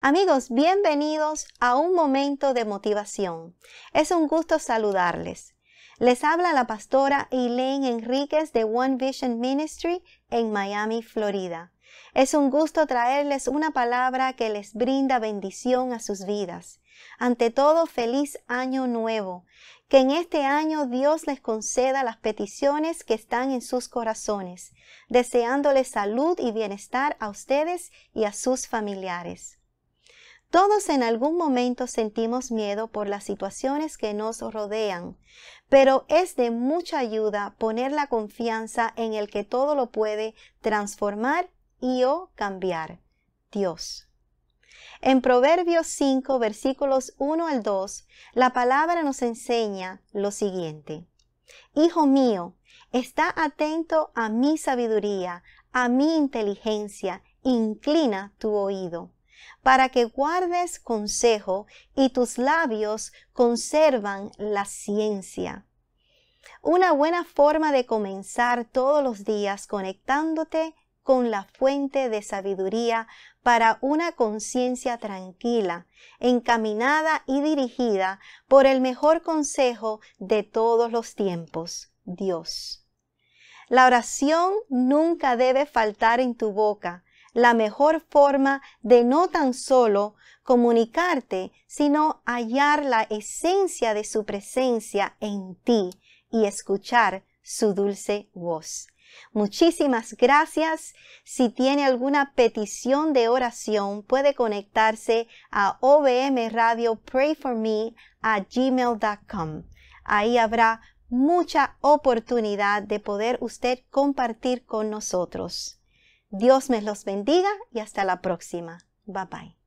Amigos, bienvenidos a un momento de motivación. Es un gusto saludarles. Les habla la pastora Elaine Enríquez de One Vision Ministry en Miami, Florida. Es un gusto traerles una palabra que les brinda bendición a sus vidas. Ante todo, feliz año nuevo. Que en este año Dios les conceda las peticiones que están en sus corazones, deseándoles salud y bienestar a ustedes y a sus familiares. Todos en algún momento sentimos miedo por las situaciones que nos rodean, pero es de mucha ayuda poner la confianza en el que todo lo puede transformar y o cambiar, Dios. En Proverbios 5, versículos 1 al 2, la palabra nos enseña lo siguiente. Hijo mío, está atento a mi sabiduría, a mi inteligencia, inclina tu oído para que guardes consejo y tus labios conservan la ciencia. Una buena forma de comenzar todos los días conectándote con la fuente de sabiduría para una conciencia tranquila, encaminada y dirigida por el mejor consejo de todos los tiempos, Dios. La oración nunca debe faltar en tu boca, la mejor forma de no tan solo comunicarte, sino hallar la esencia de su presencia en ti y escuchar su dulce voz. Muchísimas gracias. Si tiene alguna petición de oración, puede conectarse a OBM gmail.com. Ahí habrá mucha oportunidad de poder usted compartir con nosotros. Dios me los bendiga y hasta la próxima. Bye bye.